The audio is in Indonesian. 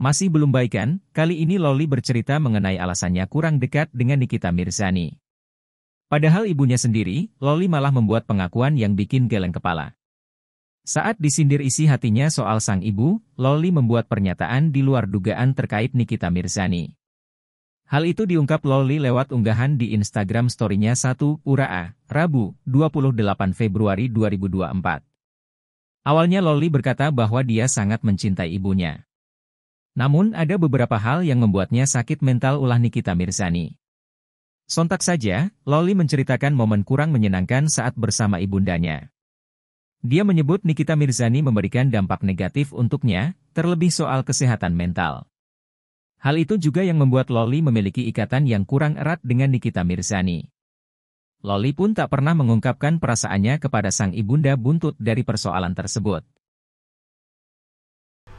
Masih belum baikan, kali ini Loli bercerita mengenai alasannya kurang dekat dengan Nikita Mirzani. Padahal ibunya sendiri, Loli malah membuat pengakuan yang bikin geleng kepala. Saat disindir isi hatinya soal sang ibu, Loli membuat pernyataan di luar dugaan terkait Nikita Mirzani. Hal itu diungkap Loli lewat unggahan di Instagram story-nya 1 Uraa, Rabu, 28 Februari 2024. Awalnya Loli berkata bahwa dia sangat mencintai ibunya. Namun ada beberapa hal yang membuatnya sakit mental ulah Nikita Mirzani. Sontak saja, Loli menceritakan momen kurang menyenangkan saat bersama ibundanya. Dia menyebut Nikita Mirzani memberikan dampak negatif untuknya, terlebih soal kesehatan mental. Hal itu juga yang membuat Loli memiliki ikatan yang kurang erat dengan Nikita Mirzani. Loli pun tak pernah mengungkapkan perasaannya kepada sang ibunda buntut dari persoalan tersebut.